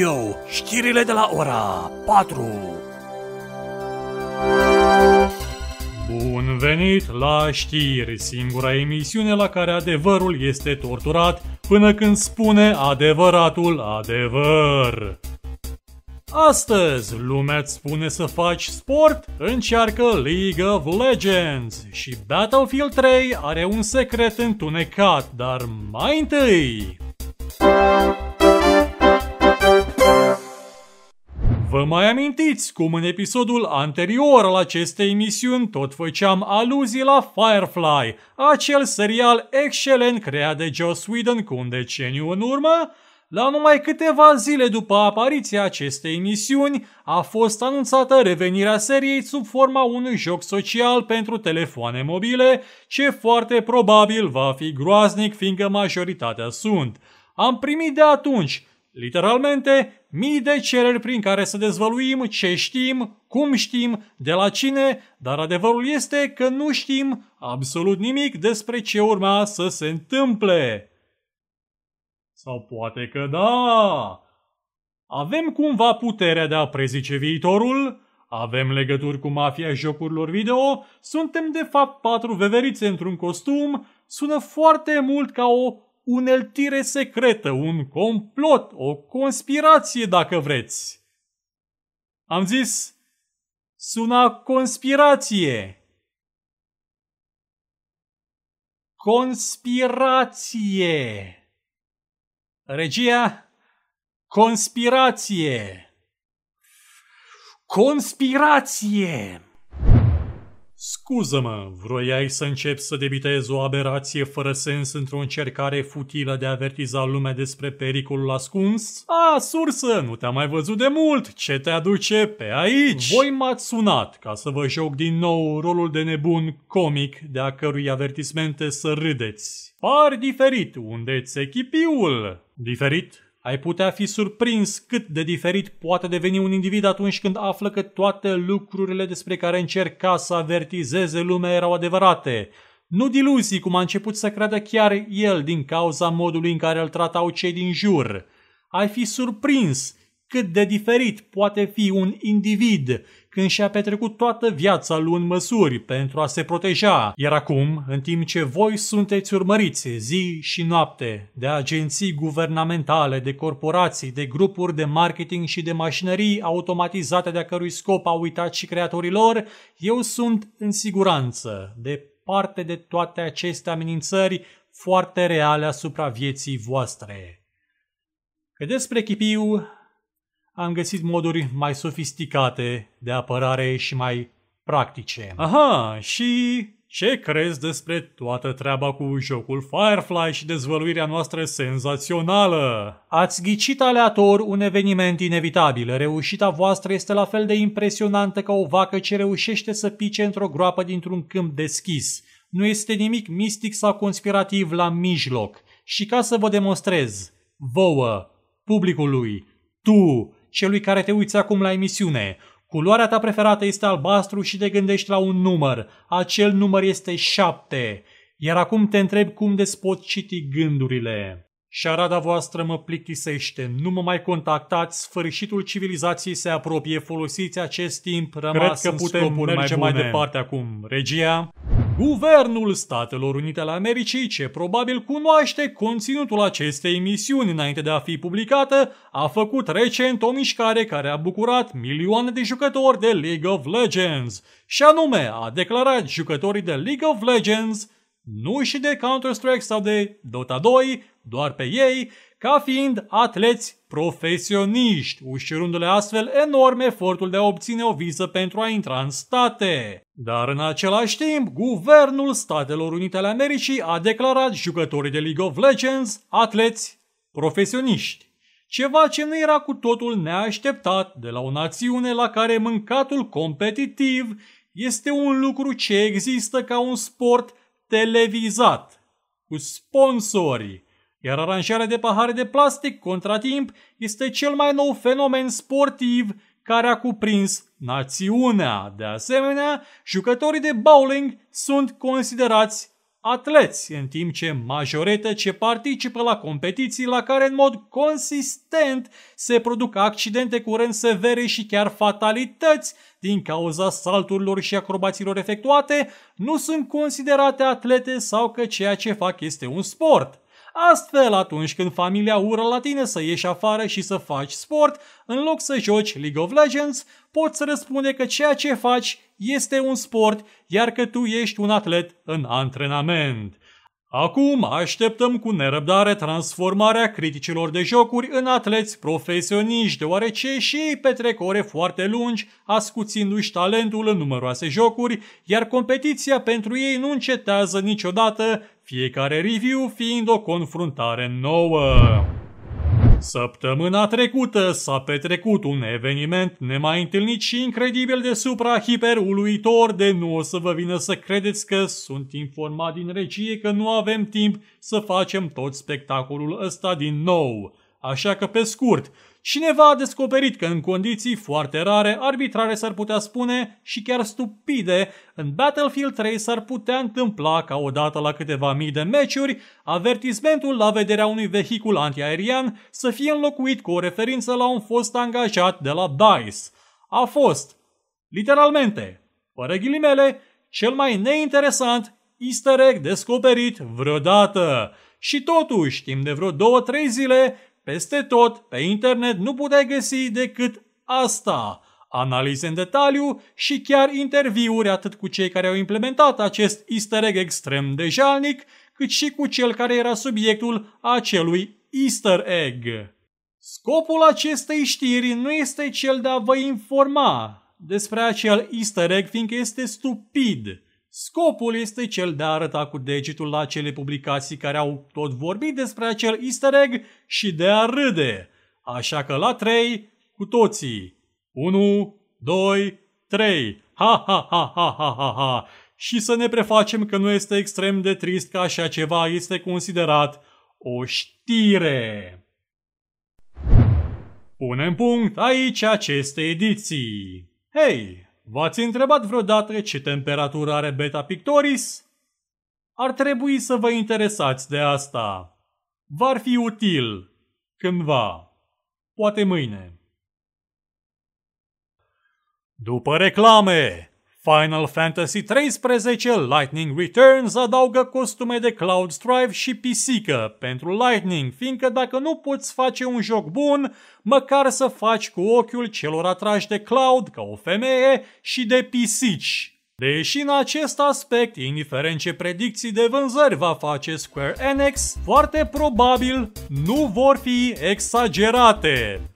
Radio, știrile de la ora 4. Bun venit la știri, singura emisiune la care adevărul este torturat până când spune adevăratul adevăr. Astăzi, lumea îți spune să faci sport? Încearcă League of Legends și Battlefield 3 are un secret întunecat, dar mai întâi... Vă mai amintiți cum în episodul anterior al acestei emisiuni tot făceam aluzii la Firefly, acel serial excelent creat de Joss Whedon cu un deceniu în urmă? La numai câteva zile după apariția acestei emisiuni, a fost anunțată revenirea seriei sub forma unui joc social pentru telefoane mobile, ce foarte probabil va fi groaznic, fiindcă majoritatea sunt. Am primit de atunci Literalmente, mii de cereri prin care să dezvăluim ce știm, cum știm, de la cine, dar adevărul este că nu știm absolut nimic despre ce urma să se întâmple. Sau poate că da. Avem cumva puterea de a prezice viitorul? Avem legături cu mafia jocurilor video? Suntem de fapt patru veverițe într-un costum? Sună foarte mult ca o uneltire secretă, un complot, o conspirație dacă vreți. Am zis, suna conspirație. Conspirație. Regia, conspirație. Conspirație. Scuză-mă, vroiai să încep să debitezi o aberație fără sens într-o încercare futilă de a avertiza lumea despre pericolul ascuns? A, sursă, nu te-am mai văzut de mult, ce te aduce pe aici? Voi m-ați sunat ca să vă joc din nou rolul de nebun comic de a cărui avertismente să râdeți. Par diferit, unde-ți echipiul? Diferit? ai putea fi surprins cât de diferit poate deveni un individ atunci când află că toate lucrurile despre care încerca să avertizeze lumea erau adevărate. Nu diluzii, cum a început să creadă chiar el din cauza modului în care îl tratau cei din jur. Ai fi surprins cât de diferit poate fi un individ când și-a petrecut toată viața luând măsuri pentru a se proteja, iar acum, în timp ce voi sunteți urmăriți zi și noapte de agenții guvernamentale, de corporații, de grupuri de marketing și de mașinării automatizate de-a cărui scop au uitat și creatorii lor, eu sunt în siguranță de parte de toate aceste amenințări foarte reale asupra vieții voastre. Că despre Chipiu am găsit moduri mai sofisticate de apărare și mai practice. Aha, și ce crezi despre toată treaba cu jocul Firefly și dezvăluirea noastră senzațională? Ați ghicit aleator un eveniment inevitabil. Reușita voastră este la fel de impresionantă ca o vacă ce reușește să pice într-o groapă dintr-un câmp deschis. Nu este nimic mistic sau conspirativ la mijloc. Și ca să vă demonstrez, vouă, publicului, tu, celui care te uiți acum la emisiune. Culoarea ta preferată este albastru și te gândești la un număr. Acel număr este 7. Iar acum te întreb cum despot citi gândurile. Șarada voastră mă plictisește, nu mă mai contactați, sfârșitul civilizației se apropie, folosiți acest timp rămas Cred că în putem merge mai departe acum. Regia? Guvernul Statelor Unite ale Americii, ce probabil cunoaște conținutul acestei emisiuni înainte de a fi publicată, a făcut recent o mișcare care a bucurat milioane de jucători de League of Legends, și anume a declarat jucătorii de League of Legends nu și de Counter-Strike sau de Dota 2, doar pe ei, ca fiind atleți profesioniști, ușurându-le astfel enorm efortul de a obține o viză pentru a intra în state. Dar în același timp, Guvernul Statelor Unite ale Americii a declarat jucătorii de League of Legends atleți profesioniști ceva ce nu era cu totul neașteptat de la o națiune la care mâncatul competitiv este un lucru ce există ca un sport televizat, cu sponsori, iar aranjarea de pahare de plastic contratimp este cel mai nou fenomen sportiv care a cuprins națiunea. De asemenea, jucătorii de bowling sunt considerați atleți, în timp ce majoritatea ce participă la competiții la care în mod consistent se produc accidente cu răni severe și chiar fatalități din cauza salturilor și acrobațiilor efectuate, nu sunt considerate atlete sau că ceea ce fac este un sport. Astfel, atunci când familia ură la tine să ieși afară și să faci sport, în loc să joci League of Legends, poți răspunde că ceea ce faci este un sport, iar că tu ești un atlet în antrenament. Acum așteptăm cu nerăbdare transformarea criticilor de jocuri în atleți profesioniști, deoarece și ei petrec ore foarte lungi, ascuțindu-și talentul în numeroase jocuri, iar competiția pentru ei nu încetează niciodată, fiecare review fiind o confruntare nouă. Săptămâna trecută s-a petrecut un eveniment nemai întâlnit și incredibil de supra uluitor de nu o să vă vină să credeți că sunt informat din regie că nu avem timp să facem tot spectacolul ăsta din nou. Așa că, pe scurt, cineva a descoperit că în condiții foarte rare, arbitrare s-ar putea spune și chiar stupide, în Battlefield 3 s-ar putea întâmpla ca odată la câteva mii de meciuri, avertismentul la vederea unui vehicul antiaerian să fie înlocuit cu o referință la un fost angajat de la DICE. A fost, literalmente, fără ghilimele, cel mai neinteresant easter egg descoperit vreodată. Și totuși, timp de vreo 2-3 zile, peste tot, pe internet, nu puteai găsi decât asta, analize în detaliu și chiar interviuri atât cu cei care au implementat acest easter egg extrem de jalnic, cât și cu cel care era subiectul acelui easter egg. Scopul acestei știri nu este cel de a vă informa despre acel easter egg, fiindcă este stupid, Scopul este cel de a arăta cu degetul la acele publicații care au tot vorbit despre acel easter egg și de a râde. Așa că la 3, cu toții. 1, 2, 3. Ha, ha, ha, ha, ha, ha, ha. Și să ne prefacem că nu este extrem de trist că așa ceva este considerat o știre. Punem punct aici aceste ediții. Hei, V-ați întrebat vreodată ce temperatură are beta pictoris? Ar trebui să vă interesați de asta. V-ar fi util. Cândva. Poate mâine. După reclame, Final Fantasy XIII Lightning Returns adaugă costume de Cloud Strive și pisică pentru Lightning, fiindcă dacă nu poți face un joc bun, măcar să faci cu ochiul celor atrași de Cloud ca o femeie și de pisici. Deși în acest aspect, indiferent ce predicții de vânzări va face Square Enix, foarte probabil nu vor fi exagerate.